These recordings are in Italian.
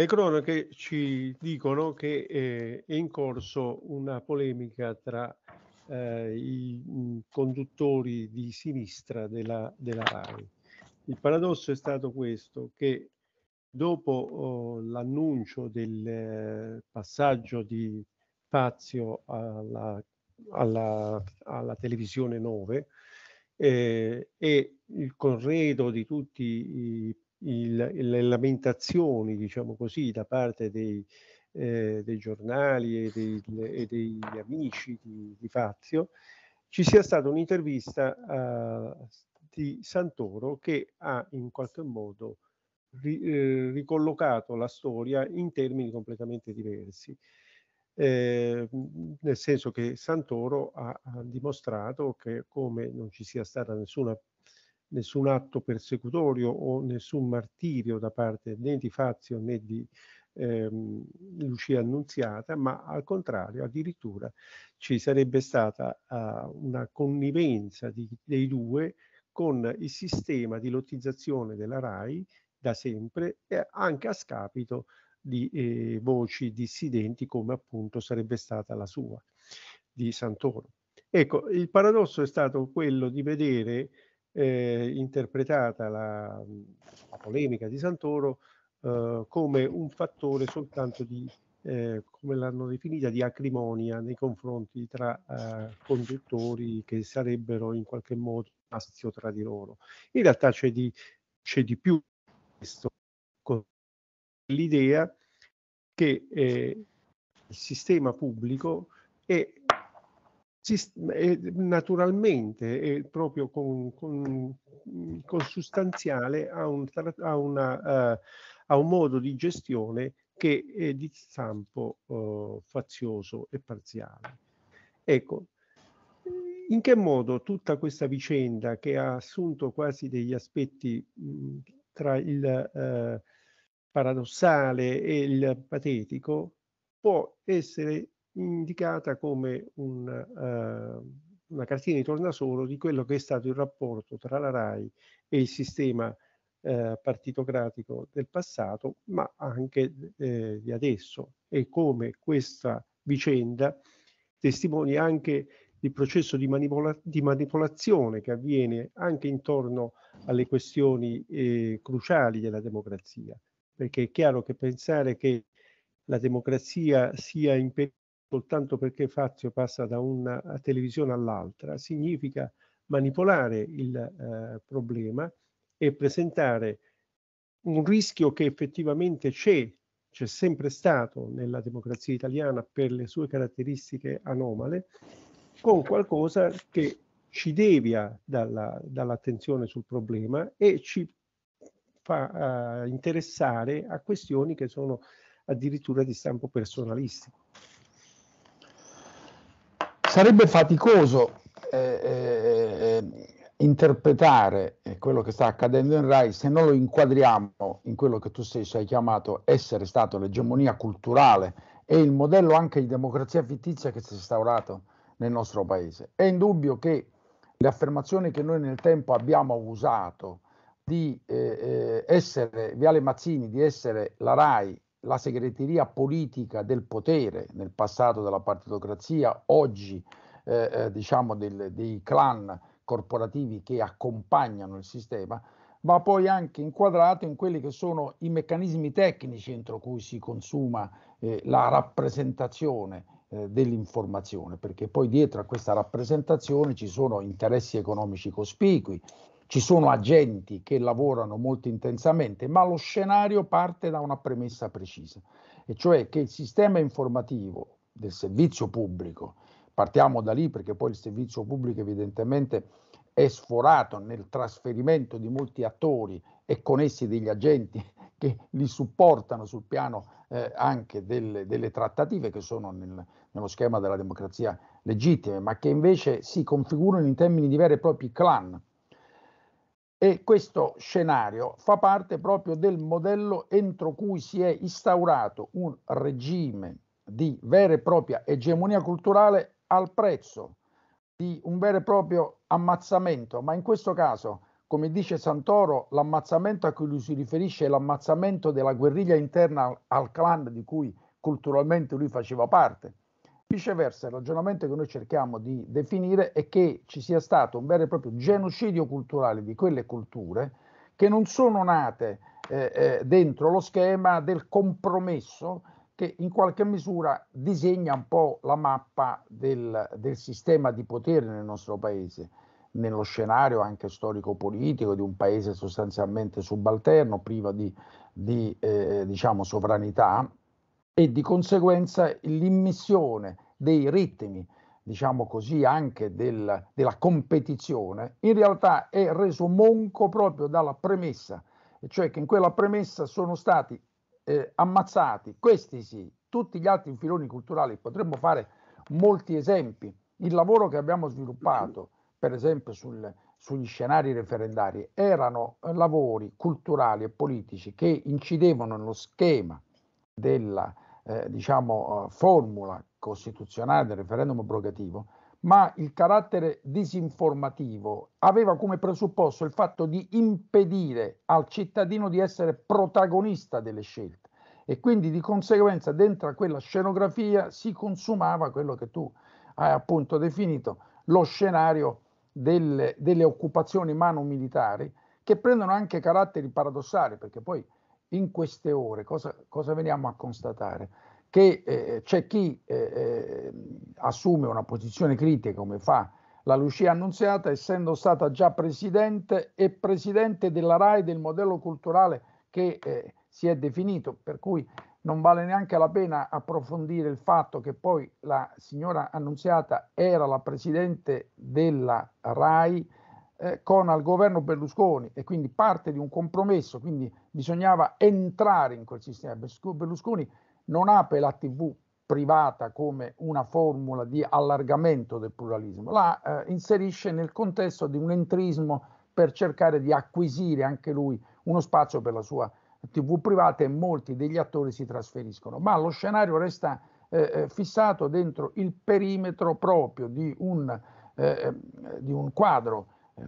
Le cronache ci dicono che eh, è in corso una polemica tra eh, i mm, conduttori di sinistra della, della, RAI. Il paradosso è stato questo, che dopo oh, l'annuncio del eh, passaggio di Fazio alla, alla, alla televisione 9 eh, e il corredo di tutti i il, le lamentazioni, diciamo così, da parte dei, eh, dei giornali e, dei, e degli amici di, di, Fazio, ci sia stata un'intervista eh, di Santoro che ha in qualche modo ri, eh, ricollocato la storia in termini completamente diversi. Eh, nel senso che Santoro ha, ha dimostrato che come non ci sia stata nessuna nessun atto persecutorio o nessun martirio da parte né di Fazio né di ehm, Lucia Annunziata, ma al contrario addirittura ci sarebbe stata uh, una connivenza di, dei due con il sistema di lottizzazione della RAI da sempre e anche a scapito di eh, voci dissidenti come appunto sarebbe stata la sua di Santoro. Ecco, il paradosso è stato quello di vedere eh, interpretata la, la, polemica di Santoro eh, come un fattore soltanto di, eh, come l'hanno definita, di acrimonia nei confronti tra eh, conduttori che sarebbero in qualche modo astio tra di loro. In realtà c'è di, c'è di più questo, l'idea che eh, il sistema pubblico è naturalmente e proprio con, con, consustanziale a un, a, una, eh, a un, modo di gestione che è di stampo uh, fazioso e parziale. Ecco, in che modo tutta questa vicenda che ha assunto quasi degli aspetti mh, tra il uh, paradossale e il patetico può essere indicata come un, eh, una cartina di tornasolo di quello che è stato il rapporto tra la RAI e il sistema eh, partitocratico del passato, ma anche eh, di adesso, e come questa vicenda testimonia anche il processo di, manipola di, manipolazione che avviene anche intorno alle questioni eh, cruciali della democrazia, perché è chiaro che pensare che la democrazia sia in pericolo soltanto perché Fazio passa da una eh, televisione all'altra, significa manipolare il eh, problema e presentare un rischio che effettivamente c'è, c'è sempre stato nella democrazia italiana per le sue caratteristiche anomale, con qualcosa che ci devia dalla, dall'attenzione sul problema e ci fa uh, interessare a questioni che sono addirittura di stampo personalistico sarebbe faticoso eh, eh, eh interpretare eh, quello che sta accadendo in Rai se non lo inquadriamo in quello che tu stesso hai chiamato essere stato l'egemonia culturale e il modello anche di democrazia fittizia che si è instaurato nel nostro paese. È indubbio che le affermazioni che noi nel tempo abbiamo usato di eh, essere Viale Mazzini, di essere la RAI la segreteria politica del potere nel passato della partitocrazia, oggi eh, eh, diciamo del, dei clan corporativi che accompagnano il sistema, va poi anche inquadrato in quelli che sono i meccanismi tecnici entro cui si consuma eh, la rappresentazione eh, dell'informazione, perché poi dietro a questa rappresentazione ci sono interessi economici cospicui, ci sono agenti che lavorano molto intensamente, ma lo scenario parte da una premessa precisa, e cioè che il sistema informativo del servizio pubblico, partiamo da lì perché poi il servizio pubblico evidentemente è sforato nel trasferimento di molti attori e con essi degli agenti che li supportano sul piano eh, anche del, delle, trattative che sono nel, nello schema della democrazia legittima, ma che invece si configurano in termini di veri e propri clan e questo scenario fa parte proprio del modello entro cui si è instaurato un regime di vera e propria egemonia culturale al prezzo di un vero e proprio ammazzamento, ma in questo caso, come dice Santoro, l'ammazzamento a cui lui si riferisce è l'ammazzamento della guerriglia interna al, clan di cui culturalmente lui faceva parte, Viceversa, il ragionamento che noi cerchiamo di definire è che ci sia stato un vero e proprio genocidio culturale di quelle culture che non sono nate eh, eh, dentro lo schema del compromesso che in qualche misura disegna un po' la mappa del, del sistema di potere nel nostro paese, nello scenario anche storico-politico di un paese sostanzialmente subalterno, privo di, di eh, diciamo, sovranità e di conseguenza l'immissione dei ritmi, diciamo così, anche del, della competizione, in realtà è reso monco proprio dalla premessa, cioè che in quella premessa sono stati eh, ammazzati, questi sì, tutti gli altri filoni culturali, potremmo fare molti esempi, il lavoro che abbiamo sviluppato, per esempio sul, sugli scenari referendari, erano lavori culturali e politici che incidevano nello schema della eh, diciamo, eh, formula costituzionale del referendum abrogativo, ma il carattere disinformativo aveva come presupposto il fatto di impedire al cittadino di essere protagonista delle scelte e quindi di conseguenza dentro a quella scenografia si consumava quello che tu hai appunto definito lo scenario delle, delle occupazioni mano militari che prendono anche caratteri paradossali perché poi in queste ore cosa, cosa veniamo a constatare? Che eh, c'è chi eh, eh, assume una posizione critica come fa la Lucia Annunziata, essendo stata già presidente e presidente della RAI del modello culturale che eh, si è definito, per cui non vale neanche la pena approfondire il fatto che poi la signora Annunziata era la presidente della RAI eh, con al governo Berlusconi e quindi parte di un compromesso, quindi bisognava entrare in quel sistema. Berlusconi non apre la TV privata come una formula di allargamento del pluralismo, la eh, inserisce nel contesto di un entrismo per cercare di acquisire anche lui uno spazio per la sua TV privata e molti degli attori si trasferiscono, ma lo scenario resta eh, eh fissato dentro il perimetro proprio di un, eh, eh di un quadro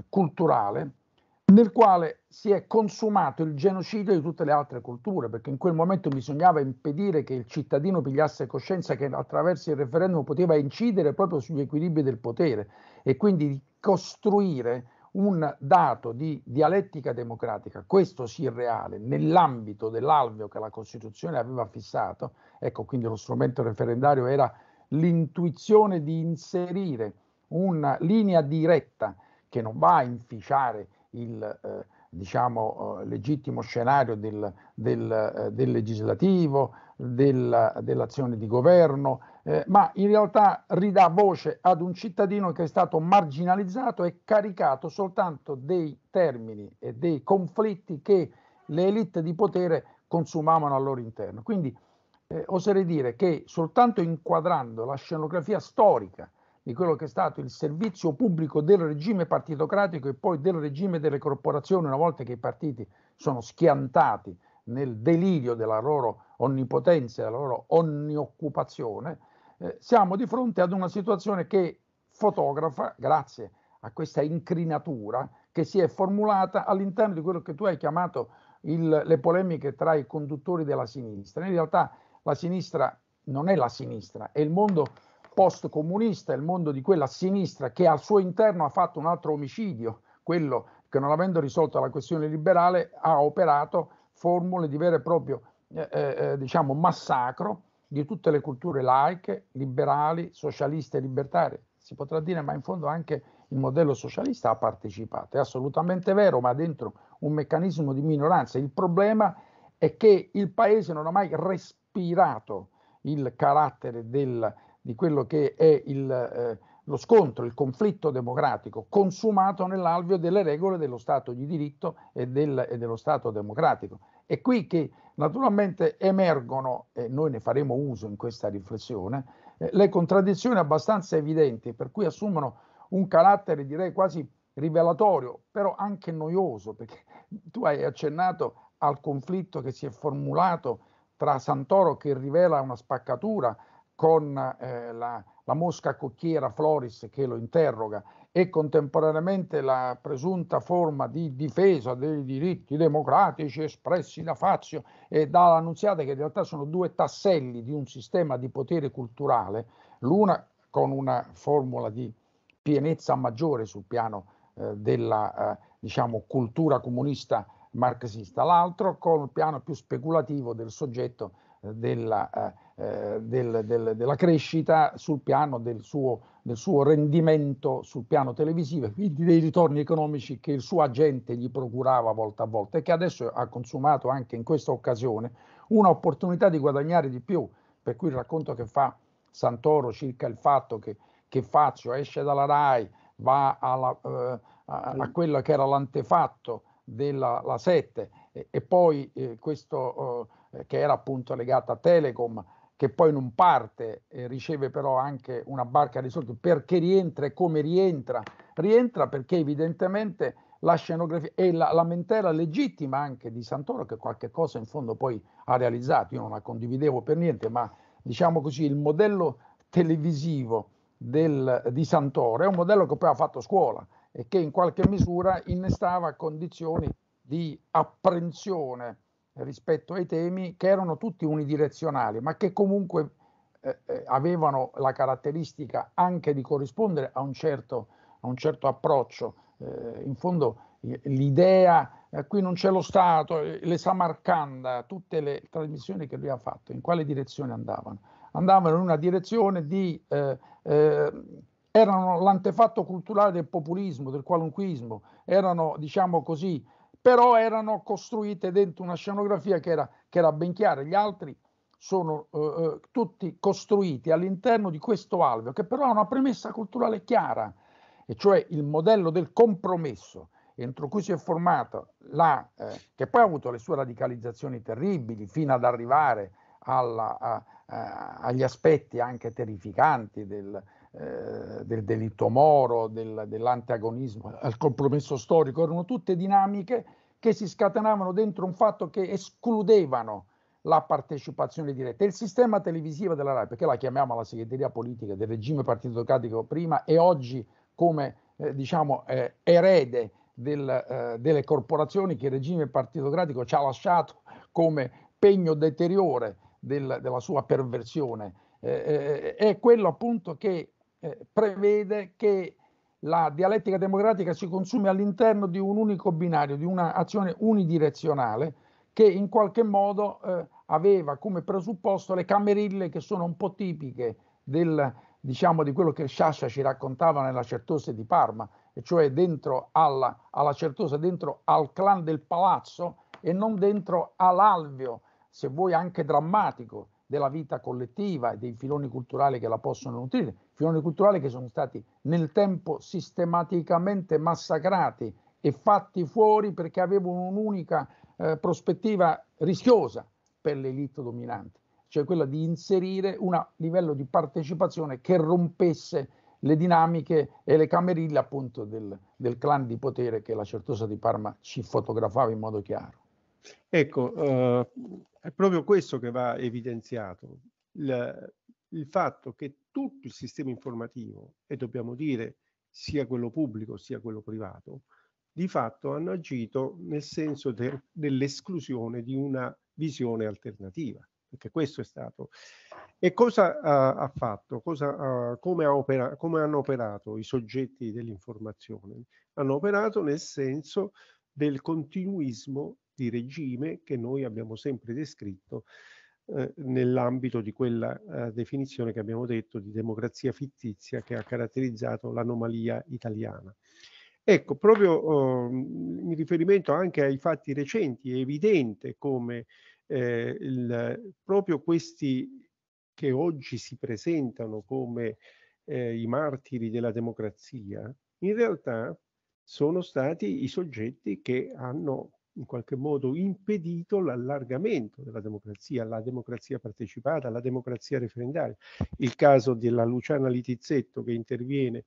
culturale nel quale si è consumato il genocidio di tutte le altre culture, perché in quel momento bisognava impedire che il cittadino pigliasse coscienza che attraverso il referendum poteva incidere proprio sugli equilibri del potere e quindi costruire un dato di dialettica democratica, questo sì reale, nell'ambito dell'alveo che la Costituzione aveva fissato, ecco quindi lo strumento referendario era l'intuizione di inserire una linea diretta che non va a inficiare il eh, diciamo, eh, legittimo scenario del, del, eh, del legislativo, del, dell'azione di governo, eh, ma in realtà ridà voce ad un cittadino che è stato marginalizzato e caricato soltanto dei termini e dei conflitti che le elite di potere consumavano al loro interno. Quindi eh, oserei dire che soltanto inquadrando la scenografia storica di quello che è stato il servizio pubblico del regime partitocratico e poi del regime delle corporazioni, una volta che i partiti sono schiantati nel delirio della loro onnipotenza, della loro onnioccupazione, eh, siamo di fronte ad una situazione che fotografa, grazie a questa incrinatura che si è formulata all'interno di quello che tu hai chiamato il, le polemiche tra i conduttori della sinistra. In realtà la sinistra non è la sinistra, è il mondo post-comunista, il mondo di quella sinistra che al suo interno ha fatto un altro omicidio, quello che non avendo risolto la questione liberale ha operato formule di vero e proprio eh, eh, eh, diciamo massacro di tutte le culture laiche, liberali, socialiste e libertarie. Si potrà dire, ma in fondo anche il modello socialista ha partecipato. È assolutamente vero, ma dentro un meccanismo di minoranza. Il problema è che il paese non ha mai respirato il carattere del, di quello che è il, eh, lo scontro, il conflitto democratico consumato nell'alveo delle regole dello Stato di diritto e, del, e dello Stato democratico. È qui che naturalmente emergono, e noi ne faremo uso in questa riflessione, eh, le contraddizioni abbastanza evidenti, per cui assumono un carattere direi quasi rivelatorio, però anche noioso, perché tu hai accennato al conflitto che si è formulato tra Santoro che rivela una spaccatura con eh, la, la, mosca cocchiera Floris che lo interroga e contemporaneamente la presunta forma di difesa dei diritti democratici espressi da Fazio e dall'Annunziata, che in realtà sono due tasselli di un sistema di potere culturale, l'una con una formula di pienezza maggiore sul piano eh, della eh, diciamo, cultura comunista marxista, l'altro con il piano più speculativo del soggetto eh, della eh, eh, del, del, della crescita sul piano del suo, del suo, rendimento sul piano televisivo, quindi dei ritorni economici che il suo agente gli procurava volta a volta e che adesso ha consumato anche in questa occasione un'opportunità di guadagnare di più, per cui il racconto che fa Santoro circa il fatto che, che Fazio esce dalla RAI, va alla, eh, a, a quello che era l'antefatto della la 7 e, e poi eh, questo eh, che era appunto legato a Telecom, che poi non parte, eh, riceve però anche una barca di soldi, perché rientra e come rientra? Rientra perché evidentemente la scenografia e la lamentela legittima anche di Santoro che qualche cosa in fondo poi ha realizzato, io non la condividevo per niente, ma diciamo così il modello televisivo del, di Santoro è un modello che poi ha fatto scuola e che in qualche misura innestava condizioni di apprensione rispetto ai temi che erano tutti unidirezionali, ma che comunque eh, eh, avevano la caratteristica anche di corrispondere a un certo, a un certo approccio. Eh, in fondo l'idea, eh, qui non c'è lo Stato, eh, le Samarcanda, tutte le trasmissioni che lui ha fatto, in quale direzione andavano? Andavano in una direzione di... Eh, erano l'antefatto culturale del populismo, del qualunquismo, erano, diciamo così, però erano costruite dentro una scenografia che era, che era ben chiara, gli altri sono eh, eh, tutti costruiti all'interno di questo alveo, che però ha una premessa culturale chiara, e cioè il modello del compromesso entro cui si è formata la, eh, che poi ha avuto le sue radicalizzazioni terribili, fino ad arrivare alla, a, a, agli aspetti anche terrificanti del, eh, del delitto moro, del, dell'antagonismo al compromesso storico, erano tutte dinamiche che si scatenavano dentro un fatto che escludevano la partecipazione diretta. Il sistema televisivo della RAI, perché la chiamiamo la segreteria politica del regime partitocratico prima e oggi come eh, diciamo, eh, erede del, eh, delle corporazioni che il regime partitocratico ci ha lasciato come pegno deteriore del, della sua perversione, eh, eh, è quello appunto che eh, prevede che la dialettica democratica si consumi all'interno di un unico binario, di un'azione unidirezionale che in qualche modo eh, aveva come presupposto le camerille che sono un po' tipiche del, diciamo, di quello che Sciascia ci raccontava nella Certosa di Parma, e cioè dentro alla, alla Certosa, dentro al clan del palazzo e non dentro all'alveo, se vuoi anche drammatico, della vita collettiva e dei filoni culturali che la possono nutrire, filoni culturali che sono stati nel tempo sistematicamente massacrati e fatti fuori perché avevano un'unica eh, prospettiva rischiosa per l'elite dominante, cioè quella di inserire un livello di partecipazione che rompesse le dinamiche e le camerille appunto del, del clan di potere che la Certosa di Parma ci fotografava in modo chiaro. Ecco, eh, è proprio questo che va evidenziato, il, il fatto che tutto il sistema informativo, e dobbiamo dire sia quello pubblico sia quello privato, di fatto hanno agito nel senso de, dell'esclusione di una visione alternativa, perché questo è stato. E cosa ha, ha fatto? Cosa, uh, come, ha opera, come hanno operato i soggetti dell'informazione? Hanno operato nel senso del continuismo di regime che noi abbiamo sempre descritto eh, nell'ambito di quella eh, definizione che abbiamo detto di democrazia fittizia che ha caratterizzato l'anomalia italiana. Ecco, proprio eh, in riferimento anche ai fatti recenti è evidente come eh, il, proprio questi che oggi si presentano come eh, i martiri della democrazia, in realtà sono stati i soggetti che hanno in qualche modo impedito l'allargamento della democrazia, la democrazia partecipata, la democrazia referendaria. Il caso della Luciana Litizzetto che interviene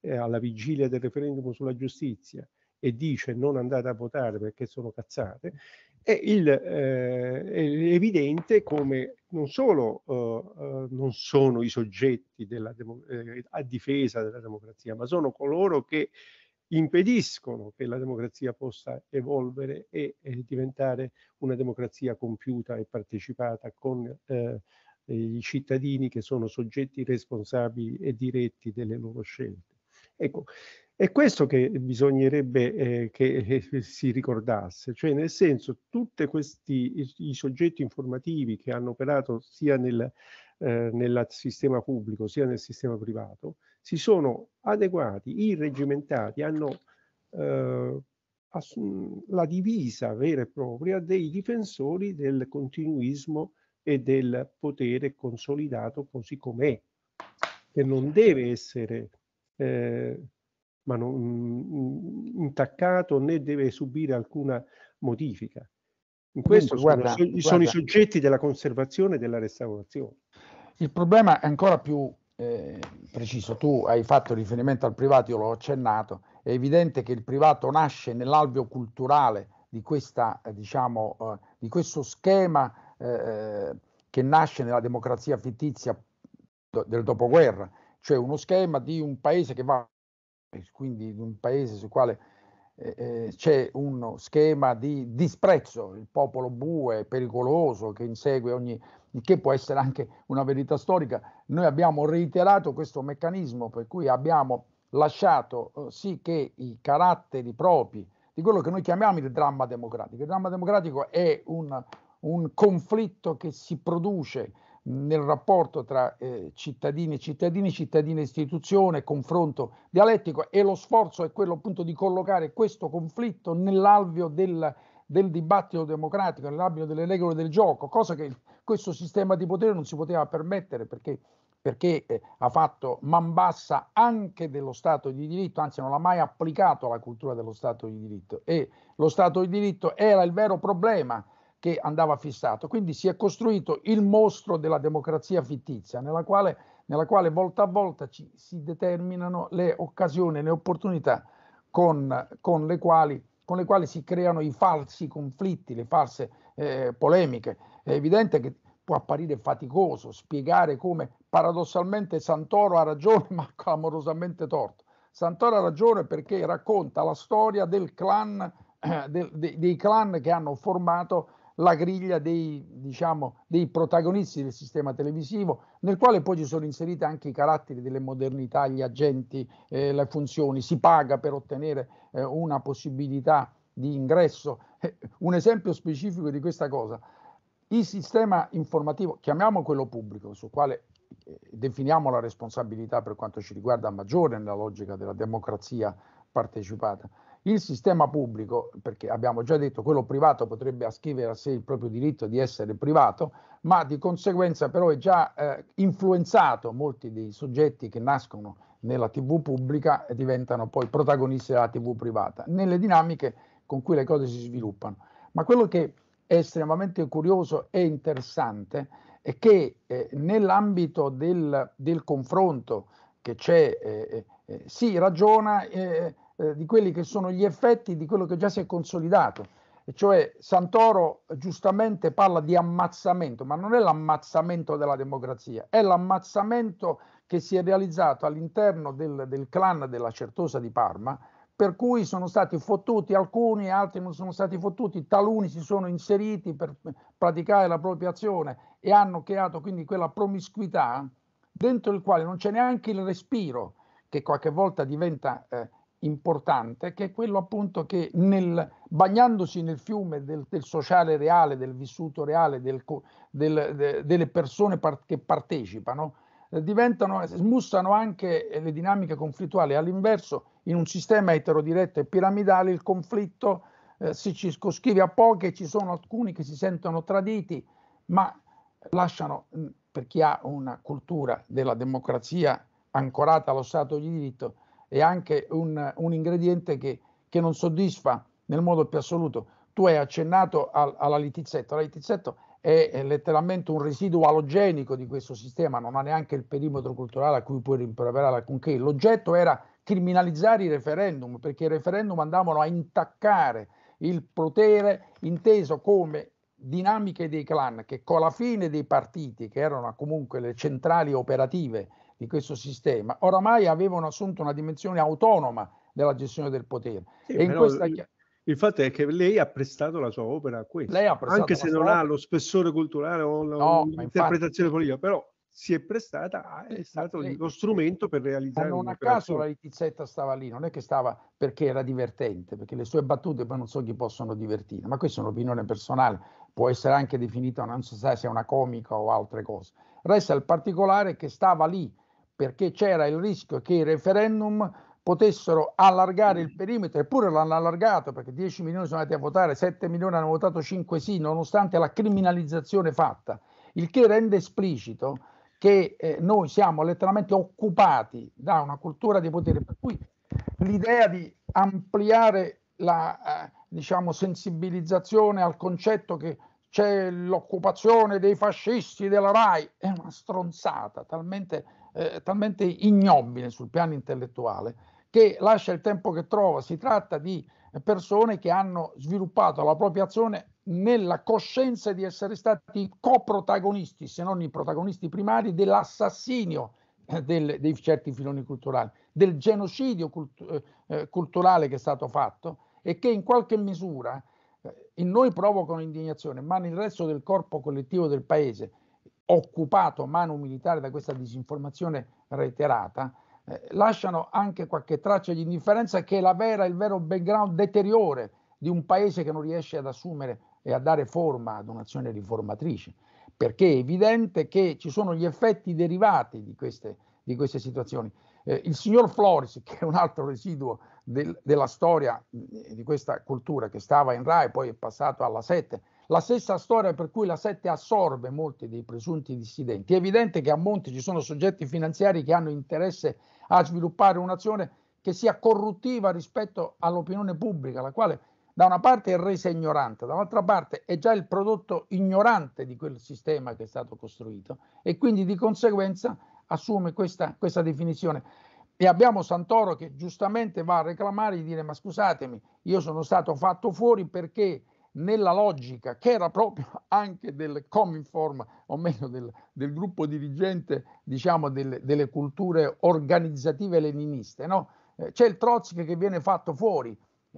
eh, alla vigilia del referendum sulla giustizia e dice non andate a votare perché sono cazzate, è, il, eh, è evidente come non solo eh, eh non sono i soggetti della, eh, a difesa della democrazia, ma sono coloro che impediscono che la democrazia possa evolvere e, e diventare una democrazia compiuta e partecipata con eh, i cittadini che sono soggetti responsabili e diretti delle loro scelte. Ecco, è questo che bisognerebbe eh, che eh, si ricordasse, cioè nel senso tutti questi i, soggetti informativi che hanno operato sia nel, eh, nel sistema pubblico sia nel sistema privato si sono adeguati, irregimentati, hanno eh, la divisa vera e propria dei difensori del continuismo e del potere consolidato così com'è, che non deve essere eh, ma non, mm, intaccato né deve subire alcuna modifica. In questo Quindi, sono, guarda, sono guarda. i soggetti della conservazione e della restaurazione. Il problema è ancora più eh, preciso, tu hai fatto riferimento al privato, io l'ho accennato, è evidente che il privato nasce nell'alveo culturale di, questa, eh, diciamo, eh, di questo schema eh, che nasce nella democrazia fittizia do, del dopoguerra, cioè uno schema di un paese che va, quindi di un paese sul quale eh, eh, c'è uno schema di disprezzo, il popolo bue, pericoloso, che insegue ogni, che può essere anche una verità storica. Noi abbiamo reiterato questo meccanismo per cui abbiamo lasciato eh, sì che i caratteri propri di quello che noi chiamiamo il dramma democratico. Il dramma democratico è un, un conflitto che si produce nel rapporto tra eh, cittadini e cittadini, cittadini e istituzione, confronto dialettico e lo sforzo è quello appunto di collocare questo conflitto nell'alveo del, del dibattito democratico, nell'alveo delle regole del gioco, cosa che questo sistema di potere non si poteva permettere perché, perché eh, ha fatto man bassa anche dello Stato di diritto, anzi non l'ha mai applicato alla cultura dello Stato di diritto e lo Stato di diritto era il vero problema che andava fissato. Quindi si è costruito il mostro della democrazia fittizia, nella quale, nella quale volta a volta ci, si determinano le occasioni le opportunità con, con, le quali, con, le quali, si creano i falsi conflitti, le false eh, polemiche. È evidente che può apparire faticoso spiegare come paradossalmente Santoro ha ragione ma clamorosamente torto. Santoro ha ragione perché racconta la storia del clan, eh, del, de, dei clan che hanno formato la griglia dei, diciamo, dei protagonisti del sistema televisivo, nel quale poi ci sono inseriti anche i caratteri delle modernità, gli agenti, eh, le funzioni, si paga per ottenere eh, una possibilità di ingresso. Eh, un esempio specifico di questa cosa, il sistema informativo, chiamiamo quello pubblico, sul quale eh, definiamo la responsabilità per quanto ci riguarda maggiore nella logica della democrazia partecipata. Il sistema pubblico, perché abbiamo già detto quello privato potrebbe ascrivere a sé il proprio diritto di essere privato, ma di conseguenza però è già eh, influenzato molti dei soggetti che nascono nella TV pubblica e diventano poi protagonisti della TV privata, nelle dinamiche con cui le cose si sviluppano. Ma quello che è estremamente curioso e interessante è che eh, nell'ambito del, del confronto che c'è, eh, eh, eh si ragiona eh, eh, di quelli che sono gli effetti di quello che già si è consolidato. E cioè Santoro giustamente parla di ammazzamento, ma non è l'ammazzamento della democrazia, è l'ammazzamento che si è realizzato all'interno del, del clan della Certosa di Parma, per cui sono stati fottuti alcuni, altri non sono stati fottuti, taluni si sono inseriti per praticare la propria azione e hanno creato quindi quella promiscuità dentro il quale non c'è neanche il respiro che qualche volta diventa eh, importante, che è quello appunto che nel, bagnandosi nel fiume del, del, sociale reale, del vissuto reale, del, del, de, delle persone par- che partecipano, eh, diventano, smussano anche eh, le dinamiche conflittuali. All'inverso, in un sistema eterodiretto e piramidale, il conflitto eh, si circoscrive a poche, ci sono alcuni che si sentono traditi, ma lasciano, per chi ha una cultura della democrazia ancorata allo Stato di diritto, è anche un, un ingrediente che, che, non soddisfa nel modo più assoluto. Tu hai accennato al, alla litizzetto, la litizzetto è, è letteralmente un residuo alogenico di questo sistema, non ha neanche il perimetro culturale a cui puoi rimproverare alcunché. L'oggetto era criminalizzare i referendum, perché i referendum andavano a intaccare il potere inteso come dinamiche dei clan che con la fine dei partiti, che erano comunque le centrali operative di questo sistema, oramai avevano assunto una dimensione autonoma della gestione del potere. Sì, e in questa... Il fatto è che lei ha prestato la sua opera a questo, anche se non opera. ha lo spessore culturale o l'interpretazione infatti... politica, però si è prestata, ah, è stato lei, lo strumento per realizzare non a caso la litizzetta stava lì, non è che stava perché era divertente, perché le sue battute poi non so chi possono divertire, ma questa è un'opinione personale, può essere anche definita, non so se è una comica o altre cose. Resta il particolare che stava lì, perché c'era il rischio che i referendum potessero allargare il mm. perimetro, eppure l'hanno allargato perché 10 milioni sono andati a votare, 7 milioni hanno votato 5 sì, nonostante la criminalizzazione fatta, il che rende esplicito che eh, noi siamo letteralmente occupati da una cultura di potere, per cui l'idea di ampliare la eh, diciamo, sensibilizzazione al concetto che c'è l'occupazione dei fascisti della RAI è una stronzata, talmente eh, talmente ignobile sul piano intellettuale che lascia il tempo che trova. Si tratta di persone che hanno sviluppato la propria azione nella coscienza di essere stati coprotagonisti, se non i protagonisti primari, dell'assassinio eh, del, dei certi filoni culturali, del genocidio cult- eh, eh, culturale che è stato fatto e che in qualche misura eh, in noi provocano indignazione, ma nel resto del corpo collettivo del paese occupato a mano militare da questa disinformazione reiterata, eh, lasciano anche qualche traccia di indifferenza che è la vera, il vero background deteriore di un paese che non riesce ad assumere e a dare forma ad un'azione riformatrice, perché è evidente che ci sono gli effetti derivati di queste, di queste situazioni. Eh, il signor Floris, che è un altro residuo del, della storia mm, di questa cultura che stava in RAI, poi è passato alla 7, la stessa storia per cui la 7 assorbe molti dei presunti dissidenti. È evidente che a monte ci sono soggetti finanziari che hanno interesse a sviluppare un'azione che sia corruttiva rispetto all'opinione pubblica, la quale da una parte è resa ignorante, dall'altra parte è già il prodotto ignorante di quel sistema che è stato costruito e quindi di conseguenza assume questa, questa definizione. E abbiamo Santoro che giustamente va a reclamare e dire ma scusatemi, io sono stato fatto fuori perché nella logica che era proprio anche del Cominform, o meglio del, del gruppo dirigente diciamo, del, delle culture organizzative leniniste. No? Eh, c'è il Trotsky che viene fatto fuori,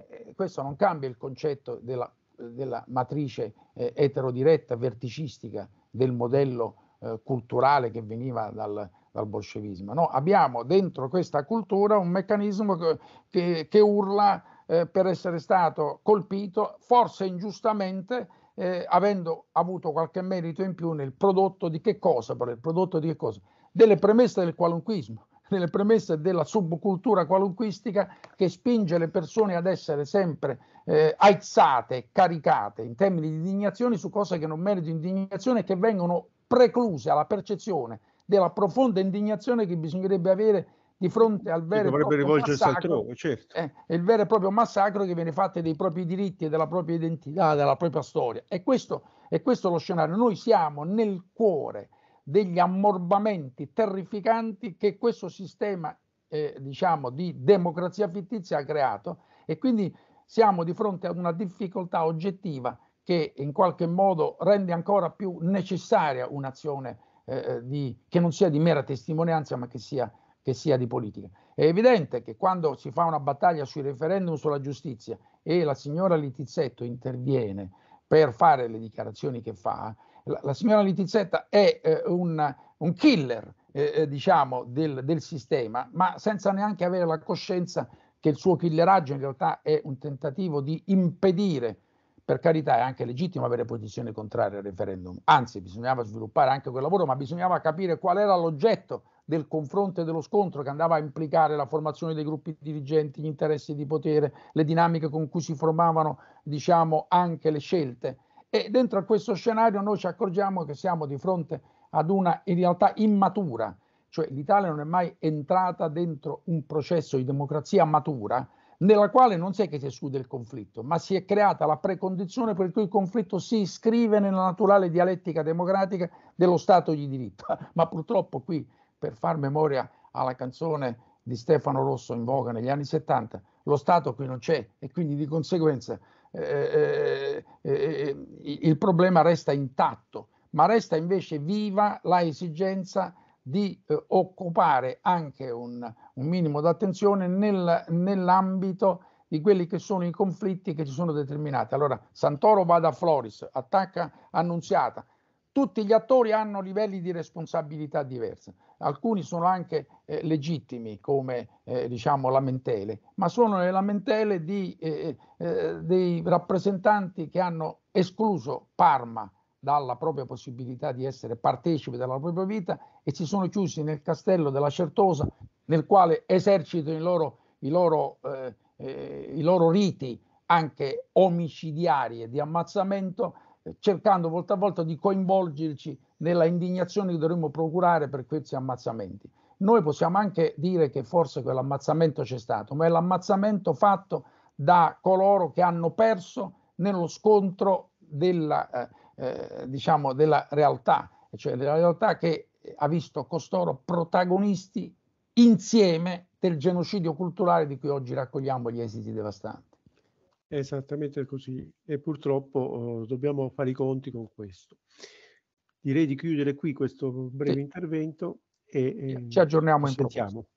eh, questo non cambia il concetto della, della matrice eh, eterodiretta, verticistica del modello eh, culturale che veniva dal, dal bolscevismo. No? Abbiamo dentro questa cultura un meccanismo che, che, che urla eh, per essere stato colpito, forse ingiustamente, eh, avendo avuto qualche merito in più nel prodotto di che cosa? Però il prodotto di che cosa? Delle premesse del qualunquismo, delle premesse della subcultura qualunquistica che spinge le persone ad essere sempre eh, aizzate, caricate in termini di indignazione su cose che non meritano indignazione e che vengono precluse alla percezione della profonda indignazione che bisognerebbe avere di fronte al vero, massacro, altrove, certo. eh, il vero e proprio massacro che viene fatto dei propri diritti, e della propria identità, della propria storia. E questo, e questo lo scenario. Noi siamo nel cuore degli ammorbamenti terrificanti che questo sistema eh, diciamo, di democrazia fittizia ha creato e quindi siamo di fronte ad una difficoltà oggettiva che in qualche modo rende ancora più necessaria un'azione eh, eh di, che non sia di mera testimonianza ma che sia che sia di politica. È evidente che quando si fa una battaglia sui referendum sulla giustizia e la signora Litizzetto interviene per fare le dichiarazioni che fa, la, la signora Litizzetta è eh, un, un, killer, eh, eh, diciamo, del, del sistema, ma senza neanche avere la coscienza che il suo killeraggio in realtà è un tentativo di impedire per carità è anche legittimo avere posizioni contrarie al referendum, anzi bisognava sviluppare anche quel lavoro, ma bisognava capire qual era l'oggetto del confronto e dello scontro che andava a implicare la formazione dei gruppi dirigenti, gli interessi di potere, le dinamiche con cui si formavano diciamo, anche le scelte. E dentro a questo scenario noi ci accorgiamo che siamo di fronte ad una in realtà immatura, cioè l'Italia non è mai entrata dentro un processo di democrazia matura nella quale non si è che si esclude il conflitto, ma si è creata la precondizione per cui il conflitto si iscrive nella naturale dialettica democratica dello Stato di diritto. Ma purtroppo qui per far memoria alla canzone di Stefano Rosso in voga negli anni 70, lo Stato qui non c'è e quindi di conseguenza eh, eh, eh, eh il problema resta intatto, ma resta invece viva la esigenza di eh, occupare anche un, un minimo d'attenzione nel, nell'ambito di quelli che sono i conflitti che ci sono determinati. Allora Santoro va da Floris, attacca Annunziata, tutti gli attori hanno livelli di responsabilità diversi, alcuni sono anche eh, legittimi come eh, diciamo lamentele, ma sono le lamentele di, eh, eh, dei rappresentanti che hanno escluso Parma dalla propria possibilità di essere partecipi della propria vita e si sono chiusi nel castello della Certosa nel quale esercitano i loro, i loro, eh, eh, i loro riti anche omicidiari e di ammazzamento cercando volta a volta di coinvolgerci nella indignazione che dovremmo procurare per questi ammazzamenti. Noi possiamo anche dire che forse quell'ammazzamento c'è stato, ma è l'ammazzamento fatto da coloro che hanno perso nello scontro della, eh, eh diciamo della realtà, cioè della realtà che ha visto costoro protagonisti insieme del genocidio culturale di cui oggi raccogliamo gli esiti devastanti. È esattamente così e purtroppo eh, dobbiamo fare i conti con questo. Direi di chiudere qui questo breve sì. intervento e ci ehm, aggiorniamo in proposito.